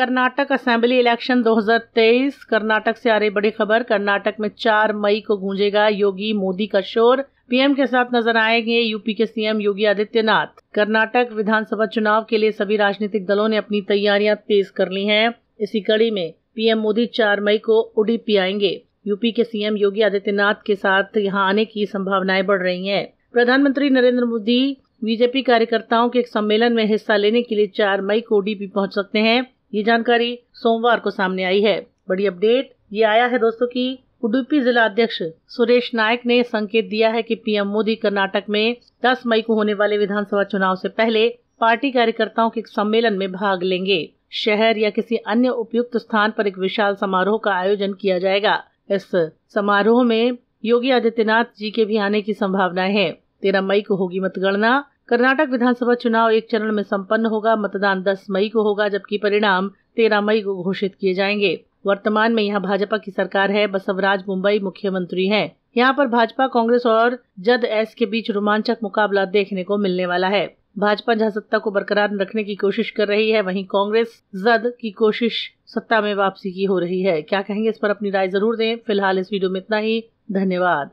Karnataka assembly election 2023 Karnataka से आ रही बड़ी खबर कर्नाटक में 4 मई को गूंजेगा योगी मोदी का शोर पीएम के साथ नजर आएंगे यूपी के सीएम योगी आदित्यनाथ कर्नाटक विधानसभा चुनाव के लिए सभी राजनीतिक दलों ने अपनी तैयारियां तेज कर ली हैं इसी कड़ी में पीएम मोदी 4 मई को उडीपी आएंगे यूपी के सीएम योगी आदित्यनाथ के साथ यहाँ आने की संभावनाएं बढ़ रही है प्रधानमंत्री नरेंद्र मोदी बीजेपी कार्यकर्ताओं के एक सम्मेलन में हिस्सा लेने के लिए 4 मई को ओडीपी पहुंच सकते हैं ये जानकारी सोमवार को सामने आई है बड़ी अपडेट ये आया है दोस्तों की उडुपी जिला अध्यक्ष सुरेश नायक ने संकेत दिया है कि पीएम मोदी कर्नाटक में 10 मई को होने वाले विधानसभा चुनाव से पहले पार्टी कार्यकर्ताओं के सम्मेलन में भाग लेंगे शहर या किसी अन्य उपयुक्त स्थान पर एक विशाल समारोह का आयोजन किया जाएगा इस समारोह में योगी आदित्यनाथ जी के भी आने की संभावना है तेरह मई को होगी मतगणना कर्नाटक विधानसभा चुनाव एक चरण में संपन्न होगा मतदान 10 मई को होगा जबकि परिणाम 13 मई को घोषित किए जाएंगे वर्तमान में यहाँ भाजपा की सरकार है बसवराज मुंबई मुख्यमंत्री हैं। यहाँ पर भाजपा कांग्रेस और जद एस के बीच रोमांचक मुकाबला देखने को मिलने वाला है भाजपा जहाँ सत्ता को बरकरार रखने की कोशिश कर रही है वहीं कांग्रेस जद की कोशिश सत्ता में वापसी की हो रही है क्या कहेंगे इस पर अपनी राय जरूर दें फिलहाल इस वीडियो में इतना ही धन्यवाद